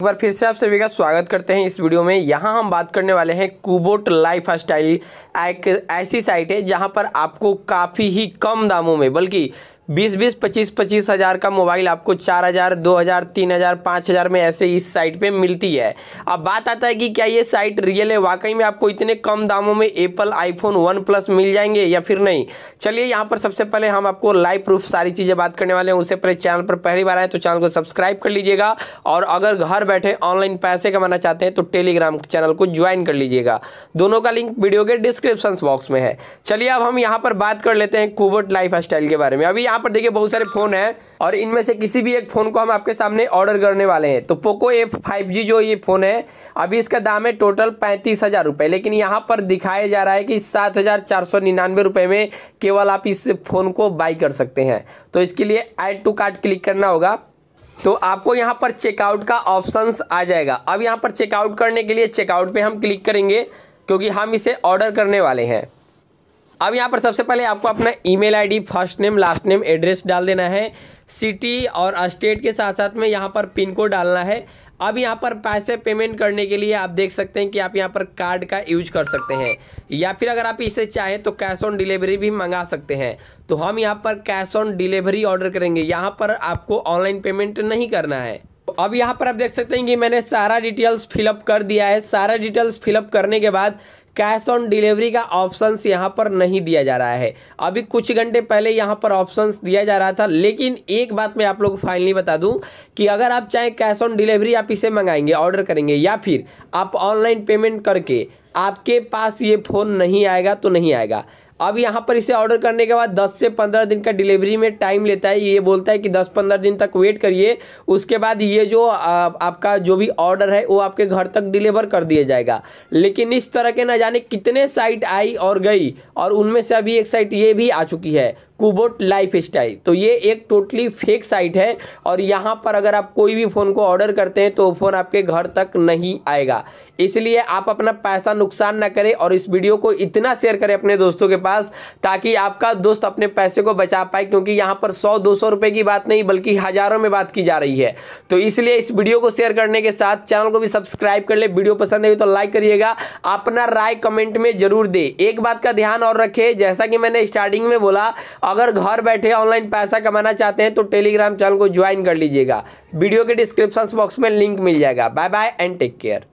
एक बार फिर से आप सभी का स्वागत करते हैं इस वीडियो में यहाँ हम बात करने वाले हैं कुबोट लाइफ स्टाइल एक ऐसी साइट है जहाँ पर आपको काफ़ी ही कम दामों में बल्कि बीस बीस पच्चीस पच्चीस हज़ार का मोबाइल आपको चार हज़ार दो हज़ार तीन हज़ार पाँच हज़ार में ऐसे इस साइट पे मिलती है अब बात आता है कि क्या ये साइट रियल है वाकई में आपको इतने कम दामों में एप्पल आईफोन वन प्लस मिल जाएंगे या फिर नहीं चलिए यहाँ पर सबसे पहले हम आपको लाइव प्रूफ सारी चीज़ें बात करने वाले हैं उससे पहले चैनल पर पहली बार आए तो चैनल को सब्सक्राइब कर लीजिएगा और अगर घर बैठे ऑनलाइन पैसे कमाना चाहते हैं तो टेलीग्राम चैनल को ज्वाइन कर लीजिएगा दोनों का लिंक वीडियो के डिस्क्रिप्शन बॉक्स में है चलिए अब हम यहाँ पर बात कर लेते हैं कुबर्ट लाइफ के बारे में अभी यहाँ यहाँ पर देखिए बहुत सारे फोन है और इनमें से किसी भी एक फ़ोन को हम आपके सामने ऑर्डर करने वाले हैं तो पोको एफ फाइव जी जो ये फ़ोन है अभी इसका दाम है टोटल पैंतीस हज़ार रुपए लेकिन यहाँ पर दिखाया जा रहा है कि सात हज़ार चार सौ निन्यानवे रुपए में केवल आप इस फ़ोन को बाई कर सकते हैं तो इसके लिए एड टू कार्ड क्लिक करना होगा तो आपको यहाँ पर चेकआउट का ऑप्शन आ जाएगा अब यहाँ पर चेकआउट करने के लिए चेकआउट पर हम क्लिक करेंगे क्योंकि हम इसे ऑर्डर करने वाले हैं अब यहाँ पर सबसे पहले आपको अपना email ID first name last name address डाल देना है सिटी और स्टेट के साथ साथ में यहाँ पर पिन कोड डालना है अब यहाँ पर पैसे पेमेंट करने के लिए आप देख सकते हैं कि आप यहाँ पर कार्ड का यूज कर सकते हैं या फिर अगर आप इसे चाहें तो कैश ऑन डिलीवरी भी मंगा सकते हैं तो हम यहाँ पर कैश ऑन डिलीवरी ऑर्डर करेंगे यहाँ पर आपको ऑनलाइन पेमेंट नहीं करना है अब यहाँ पर आप देख सकते हैं कि मैंने सारा डिटेल्स फिलअप कर दिया है सारा डिटेल्स फिलअप करने के बाद कैश ऑन डिलीवरी का ऑप्शंस यहाँ पर नहीं दिया जा रहा है अभी कुछ घंटे पहले यहाँ पर ऑप्शंस दिया जा रहा था लेकिन एक बात मैं आप लोग फाइनली बता दूँ कि अगर आप चाहें कैश ऑन डिलीवरी आप इसे मंगाएंगे ऑर्डर करेंगे या फिर आप ऑनलाइन पेमेंट करके आपके पास ये फ़ोन नहीं आएगा तो नहीं आएगा अब यहाँ पर इसे ऑर्डर करने के बाद 10 से 15 दिन का डिलीवरी में टाइम लेता है ये बोलता है कि 10-15 दिन तक वेट करिए उसके बाद ये जो आ, आपका जो भी ऑर्डर है वो आपके घर तक डिलीवर कर दिया जाएगा लेकिन इस तरह के ना जाने कितने साइट आई और गई और उनमें से अभी एक साइट ये भी आ चुकी है कुबोट लाइफ स्टाइल तो ये एक टोटली फेक साइट है और यहाँ पर अगर आप कोई भी फ़ोन को ऑर्डर करते हैं तो फ़ोन आपके घर तक नहीं आएगा इसलिए आप अपना पैसा नुकसान ना करें और इस वीडियो को इतना शेयर करें अपने दोस्तों के पास ताकि आपका दोस्त अपने पैसे को बचा पाए क्योंकि यहाँ पर सौ दो सौ रुपये की बात नहीं बल्कि हज़ारों में बात की जा रही है तो इसलिए इस वीडियो को शेयर करने के साथ चैनल को भी सब्सक्राइब कर ले वीडियो पसंद आई तो लाइक करिएगा अपना राय कमेंट में जरूर दे एक बात का ध्यान और रखें जैसा कि मैंने स्टार्टिंग में बोला अगर घर बैठे ऑनलाइन पैसा कमाना चाहते हैं तो टेलीग्राम चैनल को ज्वाइन कर लीजिएगा वीडियो के डिस्क्रिप्शन बॉक्स में लिंक मिल जाएगा bye bye and take care